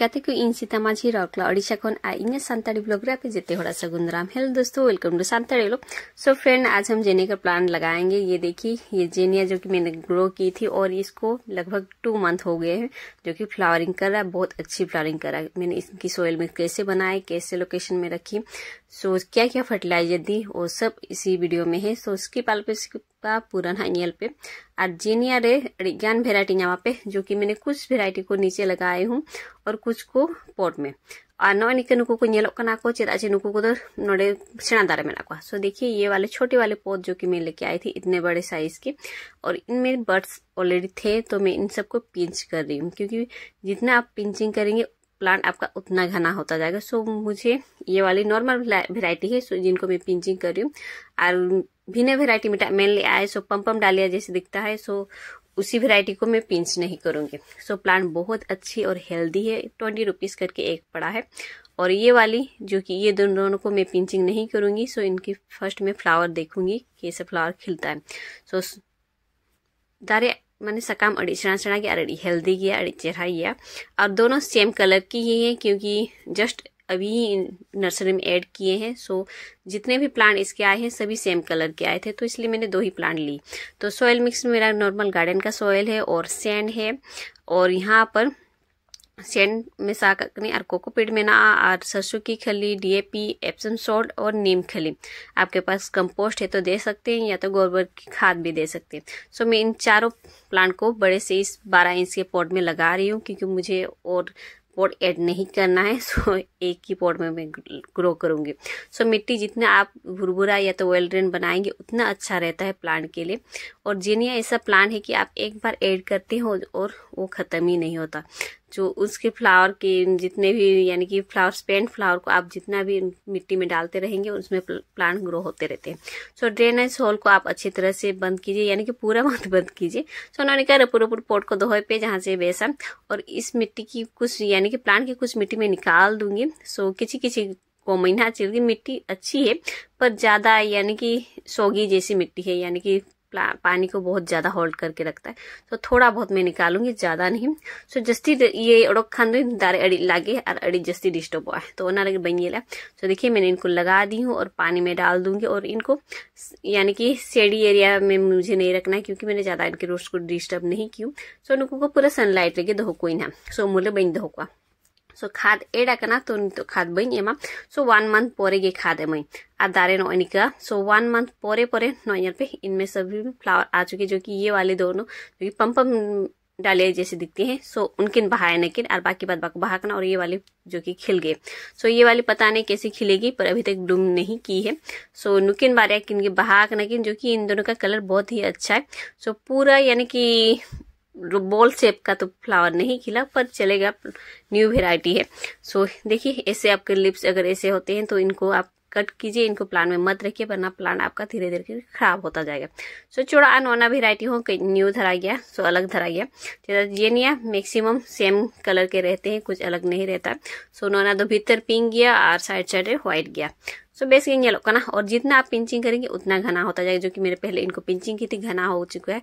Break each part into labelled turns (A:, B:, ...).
A: गाते को इन सीता माझी रकला ओडिशा खन आ इने सांतारी ब्लॉग पे जेते होड़ा सगुन राम हेलो दोस्तों वेलकम टू सांतारी लोग सो फ्रेंड आज हम जेने का प्लान लगाएंगे ये देखिए ये जेनिया जो कि मैंने ग्रो की थी और इसको लगभग टू मंथ हो गए हैं जो कि फ्लावरिंग कर रहा है बहुत अच्छी फ्लावरिंग कर रहा है मैंने इसकी सोयल में कैसे बनाए कैसे लोकेशन में रखी सो so, क्या क्या फर्टिलाइजर दी वो सब इसी वीडियो में है सो so, स्किप आलपे इसका पूरा नियल पे और जीनिया रे ज्ञान वेराइटी यहाँ पे जो कि मैंने कुछ वेराइटी को नीचे लगाए हूँ और कुछ को पॉट में और नवा निके नुकू को करना को चेदा चे नुकू को तो नोड़े सेना दारे में को सो देखिए ये वाले छोटे वाले पौध जो कि मैं लेके आई थी इतने बड़े साइज के और इनमें बर्ड्स ऑलरेडी थे तो मैं इन सबको पिंच कर रही हूँ क्योंकि जितना आप पिंचिंग करेंगे प्लांट आपका उतना घना होता जाएगा सो मुझे ये वाली नॉर्मल वेरायटी है सो जिनको मैं पिंचिंग कर रही हूँ और भिन्न वेरायटी में मेनली आए सो पम्पम डालिया जैसे दिखता है सो उसी वेरायटी को मैं पिंच नहीं करूँगी सो प्लांट बहुत अच्छी और हेल्दी है ट्वेंटी रुपीज़ करके एक पड़ा है और ये वाली जो कि ये दोनों दोनों को मैं पिंचिंग नहीं करूँगी सो इनकी फर्स्ट मैं फ्लावर देखूँगी कैसे फ्लावर खिलता है सो दारे मैंने सकाम अड़ी चढ़ा चढ़ा गया अड़ी हेल्दी गया अड़ी चेहरा गया और दोनों सेम कलर की ही है क्योंकि जस्ट अभी नर्सरी में ऐड किए हैं सो जितने भी प्लांट इसके आए हैं सभी सेम कलर के आए थे तो इसलिए मैंने दो ही प्लांट ली तो सॉयल मिक्स मेरा नॉर्मल गार्डन का सॉयल है और सैंड है और यहाँ पर सेंड और कोकोपीड में ना और सरसों की खली डीएपी एप्सम सोल्ट और नीम खली आपके पास कंपोस्ट है तो दे सकते हैं या तो गोबर की खाद भी दे सकते हैं सो मैं इन चारों प्लांट को बड़े से इस बारह इंच के पॉट में लगा रही हूँ क्योंकि मुझे और पॉट ऐड नहीं करना है सो एक ही पॉट में मैं ग्रो करूँगी सो मिट्टी जितना आप भुरभुरा या तो वेल ड्रेन बनाएंगे उतना अच्छा रहता है प्लांट के लिए और जीनिया ऐसा प्लांट है कि आप एक बार ऐड करते हो और वो ख़त्म ही नहीं होता जो उसके फ्लावर के जितने भी यानी कि फ्लावर स्पेंड फ्लावर को आप जितना भी मिट्टी में डालते रहेंगे उसमें प्लांट ग्रो होते रहते हैं सो ड्रेनेज होल को आप अच्छी तरह से बंद कीजिए यानी कि पूरा मत बंद कीजिए सो उन्होंने कहा रपू रपू पोट को दोहे पे जहाँ से वैसा और इस मिट्टी की कुछ यानी कि प्लांट की कुछ मिट्टी में निकाल दूंगी सो किसी किसी को महीना चल मिट्टी अच्छी है पर ज़्यादा यानी कि सोगी जैसी मिट्टी है यानी कि पानी को बहुत ज़्यादा होल्ड करके रखता है तो थोड़ा बहुत मैं निकालूंगी ज़्यादा नहीं सो जस्ती ये उड़ोक खान दारे अड़ी लागे और अड़ी जस्ती डिस्टर्ब हुआ है तो ना लगे बन गया सो देखिए मैंने इनको लगा दी हूँ और पानी में डाल दूंगी और इनको यानी कि सेडी एरिया में मुझे नहीं रखना है क्योंकि मैंने ज़्यादा इनके रोस्ट को डिस्टर्ब नहीं की सो नुको पूरा सनलाइट लगे धोको ही ना सो मुझे बन धोका सो खाद ᱮᱰ तो ᱛᱚ खाद ᱠᱷᱟᱫ ᱵᱟᱹᱧ सो वन ᱚᱣᱟᱱ ᱢᱟᱱᱛᱷ ᱯᱚᱨᱮ ᱜᱮ ᱠᱷᱟᱫ दारे नो निकला सो वन मंथ परे परे नोयर पे इनमें सभी फ्लावर आ चुके जो कि ये वाले दोनों जो कि पम्पम डाले जैसे दिखते हैं सो उनके बहाया नकिन और बाकी बात बहाकना और ये वाले जो कि खिल गए सो ये वाली पता नहीं कैसे खिलेगी पर अभी तक ब्लूम नहीं की है सो नुकिन बारे किन के बहाक नकिन जो कि इन दोनों का कलर बहुत ही अच्छा है सो पूरा यानी कि बॉल शेप का तो फ्लावर नहीं खिला पर चलेगा न्यू वेराइटी है सो देखिए ऐसे आपके लिप्स अगर ऐसे होते हैं तो इनको आप कट कीजिए इनको प्लान में मत रखिए वरना प्लान आपका धीरे धीरे खराब होता जाएगा सो so, चौड़ा अनोना वेराइटी हो न्यू धरा गया सो so, अलग धरा गया ये नहीं मैक्सिमम सेम कलर के रहते हैं कुछ अलग नहीं रहता सो so, नोना तो भीतर पिंक गया और साइड साइड व्हाइट गया सो बेसिकली ये लोग ना और जितना आप पिंचिंग करेंगे उतना घना होता जाएगा जो कि मेरे पहले इनको पिंचिंग की थी घना हो चुका है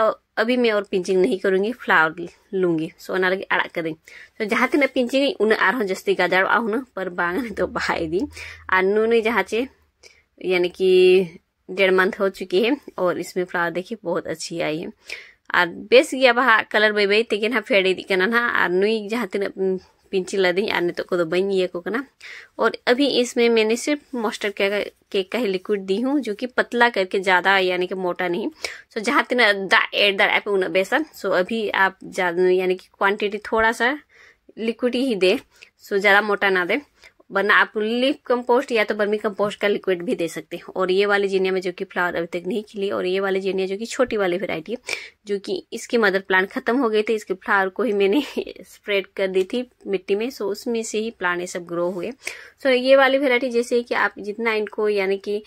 A: और अभी मैं और पिंचिंग नहीं करूँगी फ्लावर लूँगी सो ना लगे अड़ा दी तो जहाँ तीन पिंचिंग उन्हें आर जस्ती गाजार पर बांग तो बहाई दी और नून जहाँ से यानी कि डेढ़ मंथ हो चुकी है और इसमें फ्लावर देखिए बहुत अच्छी आई है और बेस गया बहा कलर बै बै तेगे दी करना ना और नुई जहाँ तक चिल्ला दी और नित को बन ये और अभी इसमें मैंने सिर्फ मस्टर्ड केक केक का ही लिक्विड दी हूँ जो कि पतला करके ज़्यादा यानी कि मोटा नहीं सो जहाँ तना दा एड द ऐप उन बेसन सो अभी आप ज़्यादा यानी कि क्वांटिटी थोड़ा सा लिक्विड ही दे सो ज़्यादा मोटा ना दे वरना आप लीफ कंपोस्ट या तो बर्मी कंपोस्ट का लिक्विड भी दे सकते हैं और ये वाली जीनिया में जो कि फ्लावर अभी तक नहीं खिली और ये वाली जीनिया जो कि छोटी वाली वेरायटी है जो कि इसकी मदर प्लांट खत्म हो गई थी इसके फ्लावर को ही मैंने स्प्रेड कर दी थी मिट्टी में सो उसमें से ही प्लांट ये सब ग्रो हुए सो ये वाली वेरायटी जैसे कि आप जितना इनको यानी कि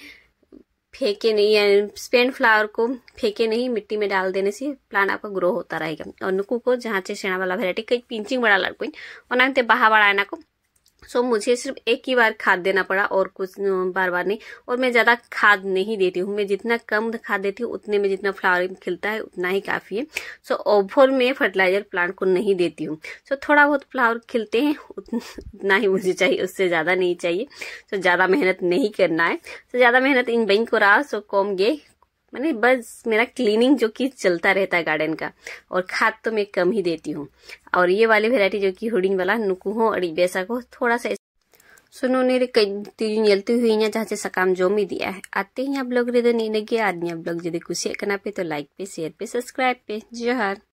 A: फेंके नहीं या स्पेन फ्लावर को फेंके नहीं मिट्टी में डाल देने से प्लांट आपका ग्रो होता रहेगा और नुकू को जहाँ से सेना वाला वेराइटी कई पिंचिंग बड़ा लड़को और बाहा बड़ा को सो so, मुझे सिर्फ एक ही बार खाद देना पड़ा और कुछ बार बार नहीं और मैं ज़्यादा खाद नहीं देती हूँ मैं जितना कम खाद देती हूँ उतने में जितना फ्लावरिंग खिलता है उतना ही काफ़ी है सो so, में फर्टिलाइजर प्लांट को नहीं देती हूँ सो so, थोड़ा बहुत फ्लावर खिलते हैं उतना ही मुझे चाहिए उससे ज़्यादा नहीं चाहिए सो so, ज़्यादा मेहनत नहीं करना है सो so, ज़्यादा मेहनत इन बैंक को रहा सो कॉम गे मैंने बस मेरा क्लीनिंग जो कि चलता रहता है गार्डन का और खाद तो मैं कम ही देती हूँ और ये वाली वेरायटी जो कि हुडिंग वाला नुकुहो और बेसा को थोड़ा सा ने रे कई तीन यलती हुए यहाँ जहाँ से सकाम जो मी दिया है आते ही आप लोग रेदन तो इनगे आदमी आप लोग यदि खुशी पे तो लाइक पे शेयर पे सब्सक्राइब पे जोहर